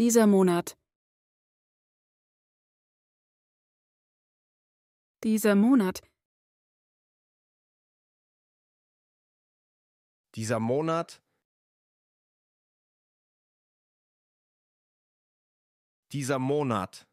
Dieser Monat. Dieser Monat. Dieser Monat. Dieser Monat.